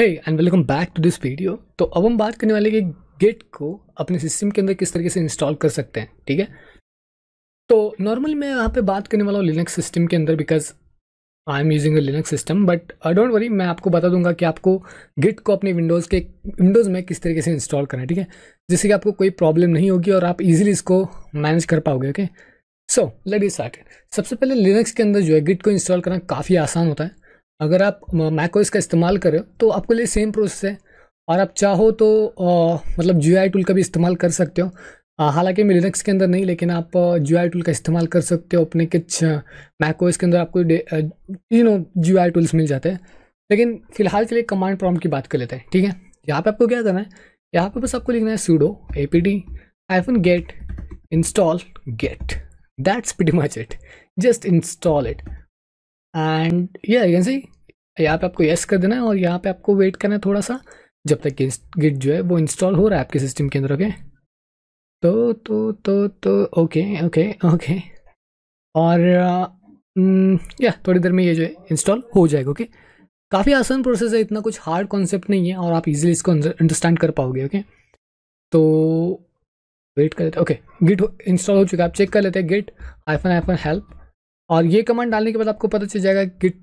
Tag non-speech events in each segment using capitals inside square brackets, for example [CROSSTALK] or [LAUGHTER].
है and welcome back to this video तो अब हम बात करने वाले कि गेट को अपने सिस्टम के अंदर किस तरीके से इंस्टॉल कर सकते हैं ठीक है तो नॉर्मली मैं यहाँ पे बात करने वाला हूँ लिनक्स सिस्टम के अंदर because I am using a Linux system but I don't worry मैं आपको बता दूंगा कि आपको गिट को अपने विंडोज़ के विंडोज़ में किस तरीके से इंस्टॉल करना है ठीक है जिससे कि आपको कोई प्रॉब्लम नहीं होगी और आप इजिली इसको मैनेज कर पाओगे okay so let is start सबसे पहले लिनक्स के अंदर जो है गिट को इंस्टॉल करना काफ़ी आसान होता है अगर आप मैकोस का इस्तेमाल करें तो आपके लिए सेम प्रोसेस है और आप चाहो तो आ, मतलब जी टूल का भी इस्तेमाल कर सकते हो हालांकि मैं लिनक्स के अंदर नहीं लेकिन आप जी टूल का इस्तेमाल कर सकते हो अपने कुछ मैकोस के अंदर आपको यू नो जी टूल्स मिल जाते हैं लेकिन फिलहाल के लिए कमांड प्रॉम्प्ट की बात कर लेते हैं ठीक है यहाँ पर आपको क्या करना है यहाँ पर बस आपको लिखना है sudo A P D hyphen get install git that's pretty much it just install it and ये आई कैन सी यहाँ पे आपको येस कर देना है और यहाँ पे आपको वेट करना है थोड़ा सा जब तक गिट जो है वो इंस्टॉल हो रहा है आपके सिस्टम के अंदर ओके तो तो तो तो ओके ओके ओके और या uh, mm, थोड़ी देर में ये जो है इंस्टॉल हो जाएगा ओके काफ़ी आसान प्रोसेस है इतना कुछ हार्ड कॉन्सेप्ट नहीं है और आप इजीली इसको अंडरस्टैंड कर पाओगे ओके तो वेट कर लेते ओके गिट इंस्टॉल हो चुका है आप चेक कर लेते हैं गिट आईफन आईफन हेल्प और ये कमांड डालने के बाद आपको पता चल जाएगा गिट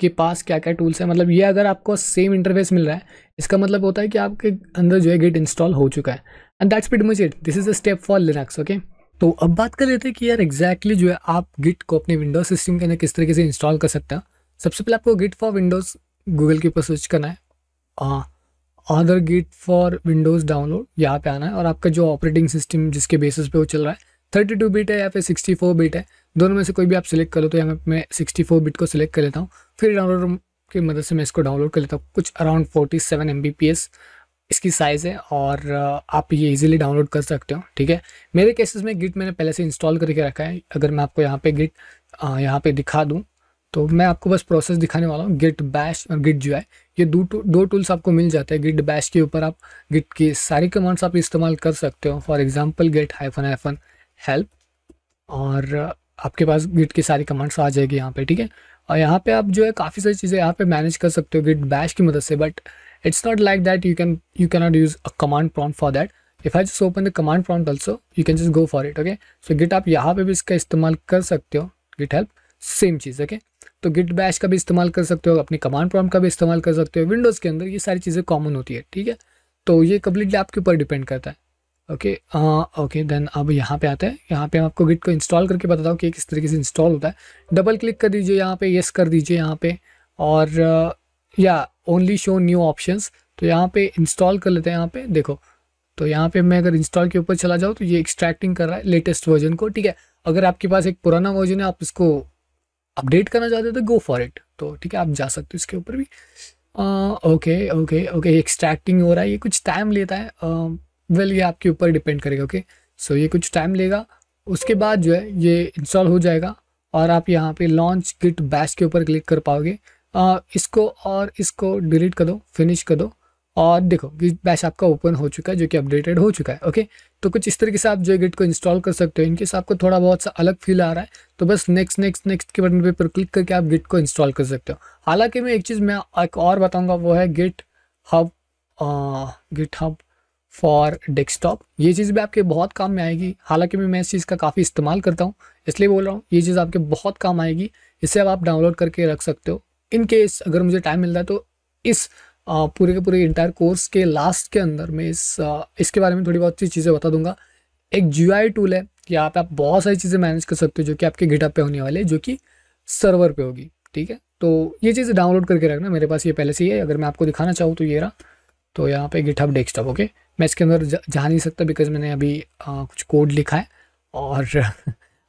के पास क्या क्या टूल्स है मतलब ये अगर आपको सेम इंटरफेस मिल रहा है इसका मतलब होता है कि आपके अंदर जो है गिट इंस्टॉल हो चुका है and that's pretty much it this is a step for Linux okay तो अब बात कर लेते हैं कि यार एग्जैक्टली exactly जो है आप गिट को अपने विंडोज सिस्टम के अंदर किस तरीके से इंस्टॉल कर सकते हैं सबसे पहले आपको गिट फॉर विंडोज़ गूगल के ऊपर सर्च करना है other git for Windows download यहाँ पे आना है और आपका जो ऑपरेटिंग सिस्टम जिसके बेसिस पे वो चल रहा है थर्टी टू बिट है या फिर सिक्सटी फोर बिट है दोनों में से कोई भी आप सिलेक्ट कर तो यहाँ मैं सिक्सटी फोर बिट को सिलेक्ट कर लेता हूँ फिर डाउनलोड की मदद से मैं इसको डाउनलोड कर लेता हूँ कुछ around forty seven M B P S इसकी साइज़ है और आप ये इजीली डाउनलोड कर सकते हो ठीक है मेरे केसेस में गिट मैंने पहले से इंस्टॉल करके रखा है अगर मैं आपको यहाँ पे गिट यहाँ पे दिखा दूँ तो मैं आपको बस प्रोसेस दिखाने वाला हूँ गिट बैश और गिट जो है ये दो दो टूल्स आपको मिल जाते हैं गिट बैश के ऊपर आप गिट की सारी कमांड्स आप इस्तेमाल कर सकते हो for example git hyphen hyphen help और आपके पास गिट की सारी कमांड्स आ जाएगी यहाँ पे ठीक है और यहाँ पे आप जो है काफ़ी सारी चीज़ें यहाँ पे मैनेज कर सकते हो गिट बैश की मदद से but it's not like that you can you can not use a command prompt for that if I just open the command prompt also you can just go for it okay so git आप यहाँ पे भी इसका इस्तेमाल कर सकते हो git help same चीज़ ओके तो गिट बैश का भी इस्तेमाल कर सकते हो अपनी कमांड प्रॉम्प्ट का भी इस्तेमाल कर सकते हो विंडोज़ के अंदर ये सारी चीज़ें कॉमन होती है ठीक है तो ये कम्प्लीटली आपके ऊपर डिपेंड करता है ओके ओके देन अब यहाँ पे आते हैं यहाँ पे मैं आपको गिट को इंस्टॉल करके बताता हूँ कि किस तरीके से इंस्टॉल होता है डबल क्लिक कर दीजिए यहाँ पे येस कर दीजिए यहाँ पे और या ओनली शो न्यू ऑप्शंस तो यहाँ पे इंस्टॉल कर लेते हैं यहाँ पे देखो तो यहाँ पे मैं अगर इंस्टॉल के ऊपर चला जाऊँ तो ये एक्सट्रैक्टिंग कर रहा है लेटेस्ट वर्जन को ठीक है अगर आपके पास एक पुराना वर्जन है आप इसको अपडेट करना चाहते हो तो गो फॉर इट तो ठीक है आप जा सकते हो इसके ऊपर भी ओके ओके ओके एक्सट्रैक्टिंग हो रहा है ये कुछ टाइम लेता है uh, वेल well, ये आपके ऊपर डिपेंड करेगा ओके सो so, ये कुछ टाइम लेगा उसके बाद जो है ये इंस्टॉल हो जाएगा और आप यहाँ पे लॉन्च गिट बैश के ऊपर क्लिक कर पाओगे आ, इसको और इसको डिलीट कर दो फिनिश कर दो और देखो गिट बैश आपका ओपन हो चुका है जो कि अपडेटेड हो चुका है ओके तो कुछ इस तरीके से आप जो है गिट को इंस्टॉल कर सकते हो इनकेस आपको थोड़ा बहुत सा अलग फील आ रहा है तो बस नेक्स्ट नेक्स्ट नेक्स्ट के बटन पर क्लिक करके आप गिट को इंस्टॉल कर सकते हो हालांकि मैं एक चीज़ मैं एक और बताऊँगा वो है GitHub GitHub for desktop ये चीज़ भी आपके बहुत काम में आएगी हालांकि मैं इस चीज़ का काफ़ी इस्तेमाल करता हूँ इसलिए बोल रहा हूँ ये चीज़ आपके बहुत काम आएगी इसे आप डाउनलोड करके रख सकते हो इन केस अगर मुझे टाइम मिलता है तो इस पूरे के पूरे इंटायर कोर्स के लास्ट के अंदर मैं इस इसके बारे में थोड़ी बहुत सी चीज़ें बता दूंगा एक जी टूल है कि आप आप बहुत सारी चीज़ें मैनेज कर सकते हो जो कि आपके गिटअप पे होने वाले जो कि सर्वर पे होगी ठीक है तो ये चीज़ें डाउनलोड करके रखना मेरे पास ये पहले से ही है अगर मैं आपको दिखाना चाहूँ तो ये रहा तो यहाँ पे गिटहब डेस्कटॉप ओके मैं इसके अंदर जा नहीं सकता बिकॉज मैंने अभी आ, कुछ कोड लिखा है और [LAUGHS]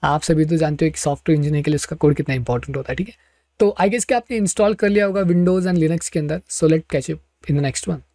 आप सभी तो जानते हो एक सॉफ्टवेयर इंजीनियर के लिए उसका कोड कितना इंपॉर्टेंट होता है ठीक है तो आई गेस कि आपने इंस्टॉल कर लिया होगा विंडोज़ एंड लिनक्स के अंदर so let catch in the next one